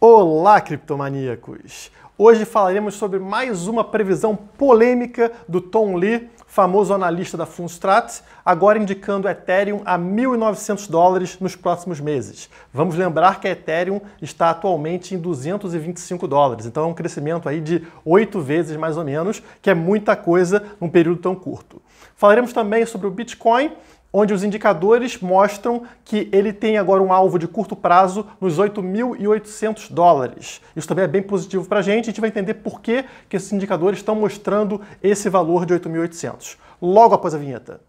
Olá, criptomaníacos! Hoje falaremos sobre mais uma previsão polêmica do Tom Lee, famoso analista da Funstrat, agora indicando Ethereum a 1.900 dólares nos próximos meses. Vamos lembrar que a Ethereum está atualmente em 225 dólares, então é um crescimento aí de oito vezes mais ou menos, que é muita coisa num período tão curto. Falaremos também sobre o Bitcoin onde os indicadores mostram que ele tem agora um alvo de curto prazo nos 8.800 dólares. Isso também é bem positivo para a gente, a gente vai entender por que, que esses indicadores estão mostrando esse valor de 8.800. Logo após a vinheta.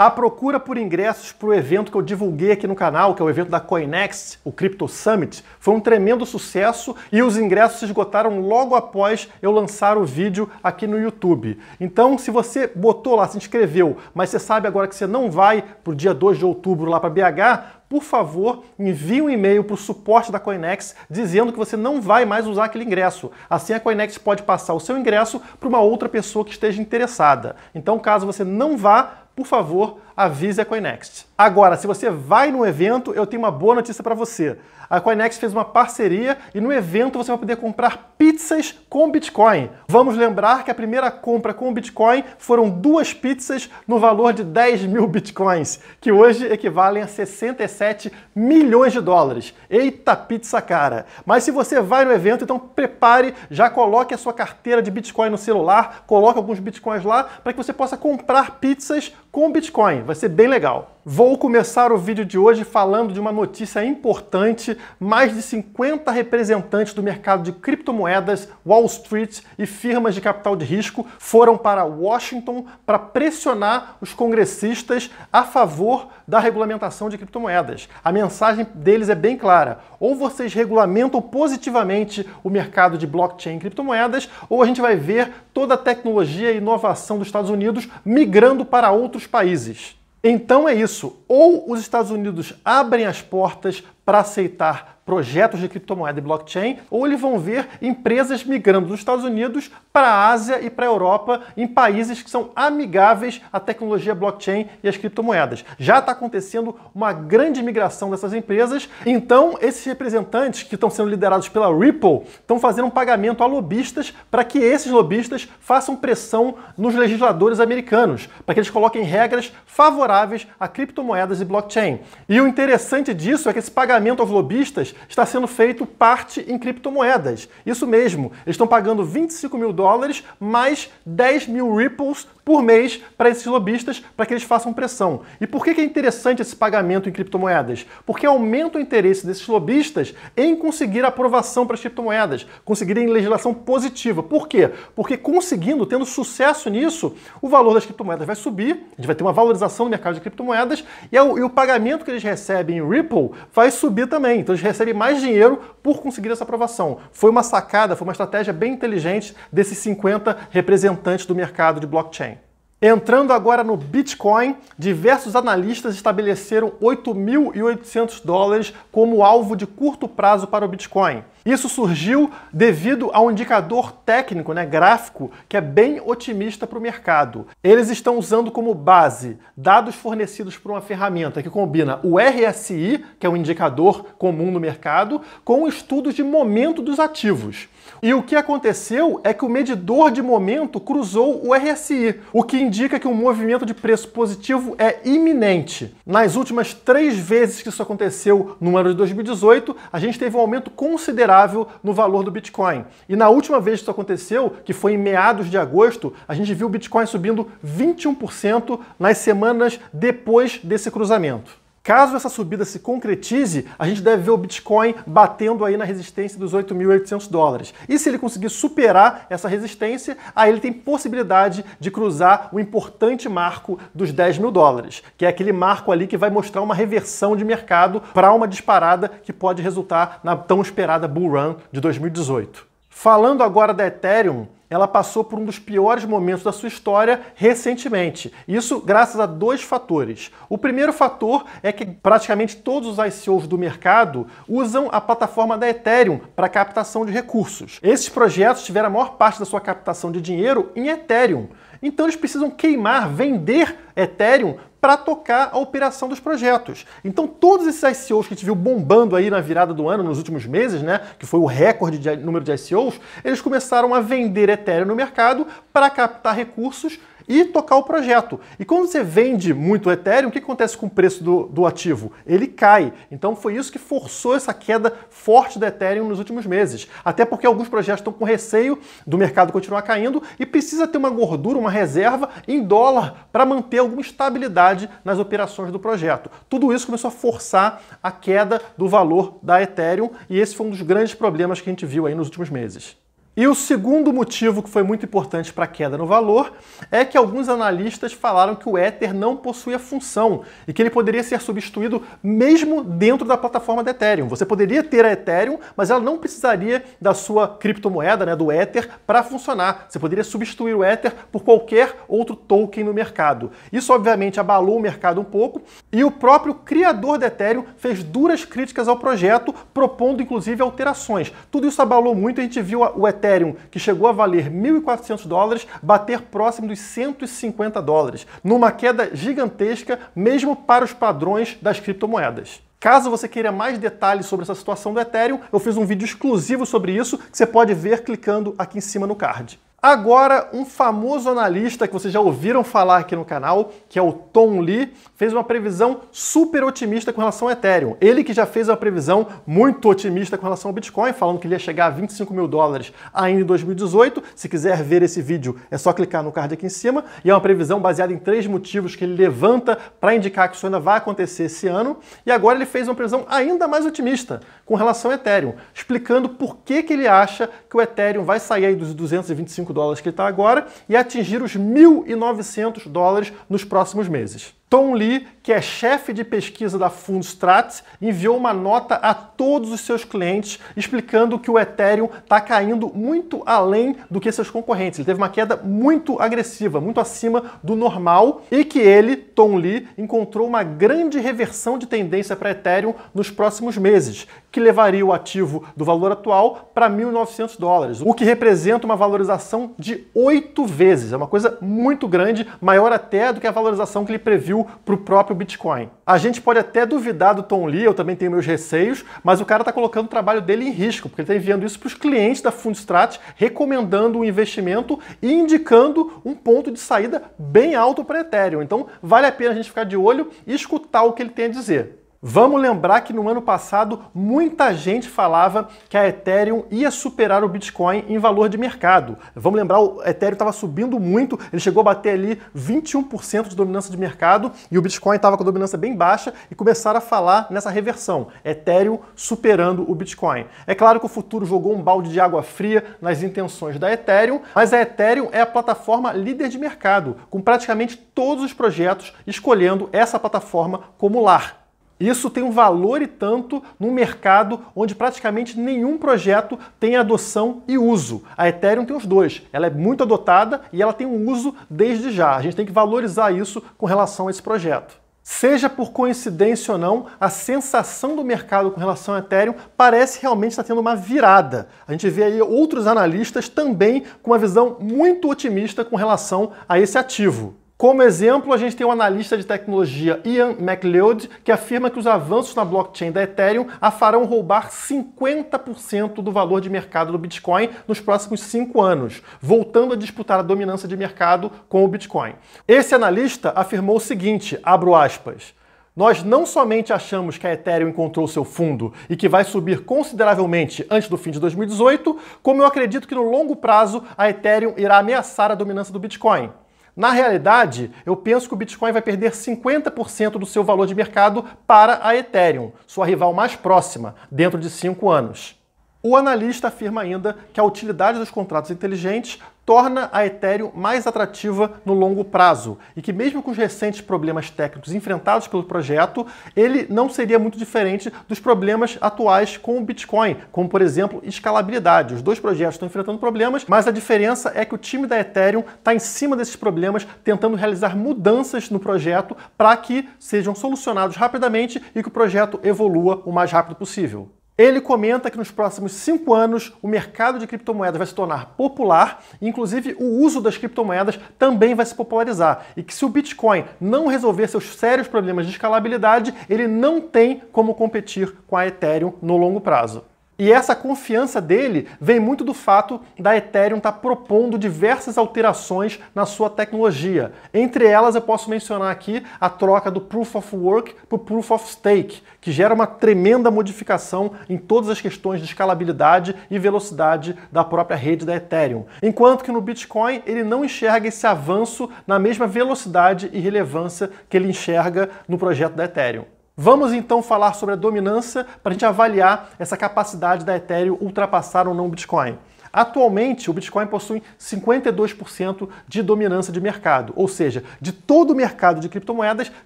A procura por ingressos para o evento que eu divulguei aqui no canal, que é o evento da Coinex, o Crypto Summit, foi um tremendo sucesso e os ingressos se esgotaram logo após eu lançar o vídeo aqui no YouTube. Então, se você botou lá, se inscreveu, mas você sabe agora que você não vai para o dia 2 de outubro lá para BH, por favor, envie um e-mail para o suporte da Coinex dizendo que você não vai mais usar aquele ingresso. Assim, a Coinex pode passar o seu ingresso para uma outra pessoa que esteja interessada. Então, caso você não vá, por favor, avise a Coinext. Agora, se você vai no evento, eu tenho uma boa notícia para você. A Coinex fez uma parceria e no evento você vai poder comprar pizzas com Bitcoin. Vamos lembrar que a primeira compra com Bitcoin foram duas pizzas no valor de 10 mil Bitcoins, que hoje equivalem a 67 milhões de dólares. Eita pizza cara! Mas se você vai no evento, então prepare, já coloque a sua carteira de Bitcoin no celular, coloque alguns Bitcoins lá para que você possa comprar pizzas com o Bitcoin. Vai ser bem legal. Vou começar o vídeo de hoje falando de uma notícia importante. Mais de 50 representantes do mercado de criptomoedas, Wall Street e firmas de capital de risco foram para Washington para pressionar os congressistas a favor da regulamentação de criptomoedas. A mensagem deles é bem clara: ou vocês regulamentam positivamente o mercado de blockchain e criptomoedas, ou a gente vai ver toda a tecnologia e inovação dos Estados Unidos migrando para outros países. Então é isso. Ou os Estados Unidos abrem as portas para aceitar projetos de criptomoeda e blockchain, ou eles vão ver empresas migrando dos Estados Unidos para a Ásia e para a Europa, em países que são amigáveis à tecnologia blockchain e às criptomoedas. Já está acontecendo uma grande migração dessas empresas, então esses representantes que estão sendo liderados pela Ripple estão fazendo um pagamento a lobistas para que esses lobistas façam pressão nos legisladores americanos, para que eles coloquem regras favoráveis a criptomoedas e blockchain. E o interessante disso é que esse pagamento pagamento aos lobistas está sendo feito parte em criptomoedas. Isso mesmo, eles estão pagando 25 mil dólares mais 10 mil ripples por mês para esses lobistas para que eles façam pressão. E por que é interessante esse pagamento em criptomoedas? Porque aumenta o interesse desses lobistas em conseguir aprovação para as criptomoedas, conseguirem legislação positiva. Por quê? Porque conseguindo, tendo sucesso nisso, o valor das criptomoedas vai subir, a gente vai ter uma valorização no mercado de criptomoedas e é o pagamento que eles recebem em Ripple vai subir subir também. Então eles recebem mais dinheiro por conseguir essa aprovação. Foi uma sacada, foi uma estratégia bem inteligente desses 50 representantes do mercado de blockchain. Entrando agora no Bitcoin, diversos analistas estabeleceram 8.800 dólares como alvo de curto prazo para o Bitcoin. Isso surgiu devido a um indicador técnico, né, gráfico, que é bem otimista para o mercado. Eles estão usando como base dados fornecidos por uma ferramenta que combina o RSI, que é um indicador comum no mercado, com estudos de momento dos ativos. E o que aconteceu é que o medidor de momento cruzou o RSI, o que indica que um movimento de preço positivo é iminente. Nas últimas três vezes que isso aconteceu no ano de 2018, a gente teve um aumento considerável considerável no valor do Bitcoin. E na última vez que isso aconteceu, que foi em meados de agosto, a gente viu o Bitcoin subindo 21% nas semanas depois desse cruzamento. Caso essa subida se concretize, a gente deve ver o Bitcoin batendo aí na resistência dos 8.800 dólares. E se ele conseguir superar essa resistência, aí ele tem possibilidade de cruzar o importante marco dos 10 mil dólares, que é aquele marco ali que vai mostrar uma reversão de mercado para uma disparada que pode resultar na tão esperada bull run de 2018. Falando agora da Ethereum, ela passou por um dos piores momentos da sua história recentemente. Isso graças a dois fatores. O primeiro fator é que praticamente todos os ICOs do mercado usam a plataforma da Ethereum para captação de recursos. Esses projetos tiveram a maior parte da sua captação de dinheiro em Ethereum. Então eles precisam queimar, vender Ethereum para tocar a operação dos projetos. Então, todos esses ICOs que a gente viu bombando aí na virada do ano, nos últimos meses, né, que foi o recorde de número de ICOs, eles começaram a vender Ethereum no mercado para captar recursos e tocar o projeto. E quando você vende muito o Ethereum, o que acontece com o preço do, do ativo? Ele cai. Então foi isso que forçou essa queda forte do Ethereum nos últimos meses. Até porque alguns projetos estão com receio do mercado continuar caindo e precisa ter uma gordura, uma reserva em dólar para manter alguma estabilidade nas operações do projeto. Tudo isso começou a forçar a queda do valor da Ethereum e esse foi um dos grandes problemas que a gente viu aí nos últimos meses. E o segundo motivo que foi muito importante para a queda no valor é que alguns analistas falaram que o Ether não possuía função e que ele poderia ser substituído mesmo dentro da plataforma da Ethereum. Você poderia ter a Ethereum, mas ela não precisaria da sua criptomoeda, né, do Ether, para funcionar. Você poderia substituir o Ether por qualquer outro token no mercado. Isso, obviamente, abalou o mercado um pouco e o próprio criador da Ethereum fez duras críticas ao projeto, propondo inclusive alterações. Tudo isso abalou muito e a gente viu o Ethereum Ethereum, que chegou a valer 1.400 dólares, bater próximo dos 150 dólares, numa queda gigantesca, mesmo para os padrões das criptomoedas. Caso você queira mais detalhes sobre essa situação do Ethereum, eu fiz um vídeo exclusivo sobre isso que você pode ver clicando aqui em cima no card. Agora, um famoso analista que vocês já ouviram falar aqui no canal, que é o Tom Lee, fez uma previsão super otimista com relação ao Ethereum. Ele que já fez uma previsão muito otimista com relação ao Bitcoin, falando que ele ia chegar a 25 mil dólares ainda em 2018. Se quiser ver esse vídeo, é só clicar no card aqui em cima. E é uma previsão baseada em três motivos que ele levanta para indicar que isso ainda vai acontecer esse ano. E agora ele fez uma previsão ainda mais otimista com relação ao Ethereum, explicando por que, que ele acha que o Ethereum vai sair aí dos 225 dólares que está agora e atingir os 1.900 dólares nos próximos meses. Tom Lee, que é chefe de pesquisa da Fundstrat, enviou uma nota a todos os seus clientes explicando que o Ethereum está caindo muito além do que seus concorrentes. Ele teve uma queda muito agressiva, muito acima do normal, e que ele, Tom Lee, encontrou uma grande reversão de tendência para Ethereum nos próximos meses, que levaria o ativo do valor atual para 1.900 dólares, o que representa uma valorização de oito vezes. É uma coisa muito grande, maior até do que a valorização que ele previu para o próprio Bitcoin. A gente pode até duvidar do Tom Lee, eu também tenho meus receios, mas o cara está colocando o trabalho dele em risco, porque ele está enviando isso para os clientes da Fundstrat, recomendando um investimento e indicando um ponto de saída bem alto para Ethereum. Então vale a pena a gente ficar de olho e escutar o que ele tem a dizer. Vamos lembrar que no ano passado muita gente falava que a Ethereum ia superar o Bitcoin em valor de mercado. Vamos lembrar, o Ethereum estava subindo muito, ele chegou a bater ali 21% de dominância de mercado e o Bitcoin estava com a dominância bem baixa e começaram a falar nessa reversão, Ethereum superando o Bitcoin. É claro que o futuro jogou um balde de água fria nas intenções da Ethereum, mas a Ethereum é a plataforma líder de mercado, com praticamente todos os projetos escolhendo essa plataforma como lar. Isso tem um valor e tanto no mercado onde praticamente nenhum projeto tem adoção e uso. A Ethereum tem os dois. Ela é muito adotada e ela tem um uso desde já. A gente tem que valorizar isso com relação a esse projeto. Seja por coincidência ou não, a sensação do mercado com relação a Ethereum parece realmente estar tendo uma virada. A gente vê aí outros analistas também com uma visão muito otimista com relação a esse ativo. Como exemplo, a gente tem o analista de tecnologia Ian McLeod, que afirma que os avanços na blockchain da Ethereum a farão roubar 50% do valor de mercado do Bitcoin nos próximos cinco anos, voltando a disputar a dominância de mercado com o Bitcoin. Esse analista afirmou o seguinte, abro aspas, nós não somente achamos que a Ethereum encontrou seu fundo e que vai subir consideravelmente antes do fim de 2018, como eu acredito que no longo prazo a Ethereum irá ameaçar a dominância do Bitcoin. Na realidade, eu penso que o Bitcoin vai perder 50% do seu valor de mercado para a Ethereum, sua rival mais próxima, dentro de cinco anos. O analista afirma ainda que a utilidade dos contratos inteligentes torna a Ethereum mais atrativa no longo prazo e que, mesmo com os recentes problemas técnicos enfrentados pelo projeto, ele não seria muito diferente dos problemas atuais com o Bitcoin, como, por exemplo, escalabilidade. Os dois projetos estão enfrentando problemas, mas a diferença é que o time da Ethereum está em cima desses problemas, tentando realizar mudanças no projeto para que sejam solucionados rapidamente e que o projeto evolua o mais rápido possível. Ele comenta que nos próximos cinco anos o mercado de criptomoedas vai se tornar popular, inclusive o uso das criptomoedas também vai se popularizar, e que se o Bitcoin não resolver seus sérios problemas de escalabilidade, ele não tem como competir com a Ethereum no longo prazo. E essa confiança dele vem muito do fato da Ethereum estar tá propondo diversas alterações na sua tecnologia. Entre elas, eu posso mencionar aqui a troca do Proof of Work para o Proof of Stake, que gera uma tremenda modificação em todas as questões de escalabilidade e velocidade da própria rede da Ethereum. Enquanto que no Bitcoin ele não enxerga esse avanço na mesma velocidade e relevância que ele enxerga no projeto da Ethereum. Vamos então falar sobre a dominância para a gente avaliar essa capacidade da Ethereum ultrapassar ou não o Bitcoin. Atualmente, o Bitcoin possui 52% de dominância de mercado, ou seja, de todo o mercado de criptomoedas,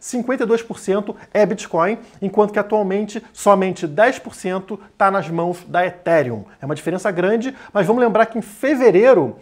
52% é Bitcoin, enquanto que atualmente somente 10% está nas mãos da Ethereum. É uma diferença grande, mas vamos lembrar que em fevereiro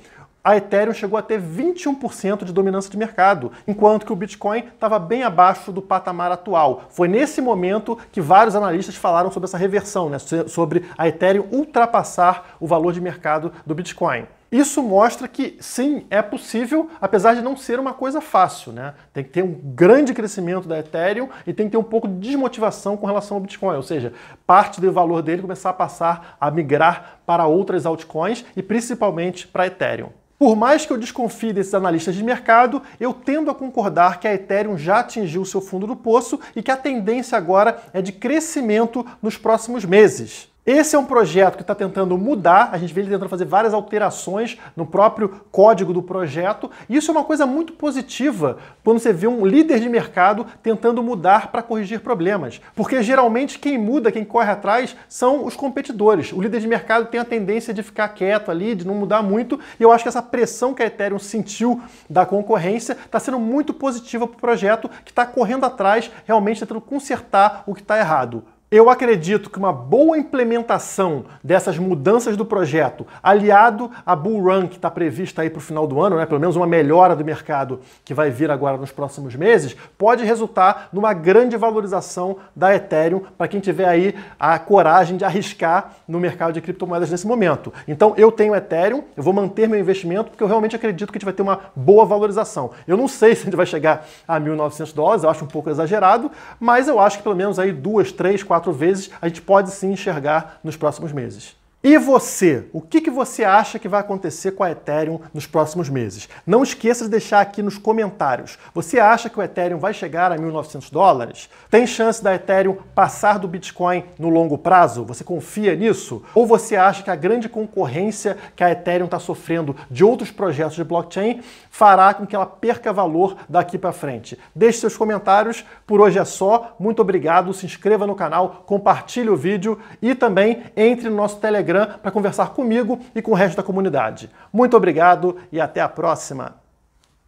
a Ethereum chegou a ter 21% de dominância de mercado, enquanto que o Bitcoin estava bem abaixo do patamar atual. Foi nesse momento que vários analistas falaram sobre essa reversão, né? sobre a Ethereum ultrapassar o valor de mercado do Bitcoin. Isso mostra que sim, é possível, apesar de não ser uma coisa fácil, né? Tem que ter um grande crescimento da Ethereum e tem que ter um pouco de desmotivação com relação ao Bitcoin, ou seja, parte do valor dele começar a passar a migrar para outras altcoins e principalmente para Ethereum. Por mais que eu desconfie desses analistas de mercado, eu tendo a concordar que a Ethereum já atingiu seu fundo do poço e que a tendência agora é de crescimento nos próximos meses. Esse é um projeto que está tentando mudar, a gente vê ele tentando fazer várias alterações no próprio código do projeto, e isso é uma coisa muito positiva quando você vê um líder de mercado tentando mudar para corrigir problemas. Porque geralmente quem muda, quem corre atrás, são os competidores. O líder de mercado tem a tendência de ficar quieto ali, de não mudar muito, e eu acho que essa pressão que a Ethereum sentiu da concorrência está sendo muito positiva para o projeto que está correndo atrás, realmente tentando consertar o que está errado. Eu acredito que uma boa implementação dessas mudanças do projeto, aliado à Bull Run que está prevista aí para o final do ano, né, pelo menos uma melhora do mercado que vai vir agora nos próximos meses, pode resultar numa grande valorização da Ethereum para quem tiver aí a coragem de arriscar no mercado de criptomoedas nesse momento. Então eu tenho Ethereum, eu vou manter meu investimento porque eu realmente acredito que a gente vai ter uma boa valorização. Eu não sei se a gente vai chegar a 1.900 dólares, eu acho um pouco exagerado, mas eu acho que pelo menos aí duas, três, quatro quatro vezes, a gente pode sim enxergar nos próximos meses. E você? O que, que você acha que vai acontecer com a Ethereum nos próximos meses? Não esqueça de deixar aqui nos comentários. Você acha que o Ethereum vai chegar a 1.900 dólares? Tem chance da Ethereum passar do Bitcoin no longo prazo? Você confia nisso? Ou você acha que a grande concorrência que a Ethereum está sofrendo de outros projetos de blockchain fará com que ela perca valor daqui para frente? Deixe seus comentários. Por hoje é só. Muito obrigado. Se inscreva no canal, compartilhe o vídeo e também entre no nosso Telegram Telegram para conversar comigo e com o resto da comunidade. Muito obrigado e até a próxima.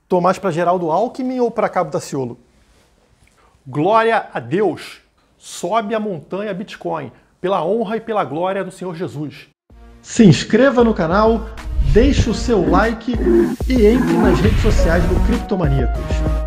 Tô mais para Geraldo Alckmin ou para Cabo Daciolo? Glória a Deus! Sobe a montanha Bitcoin, pela honra e pela glória do Senhor Jesus. Se inscreva no canal, deixe o seu like e entre nas redes sociais do Criptomaníacos.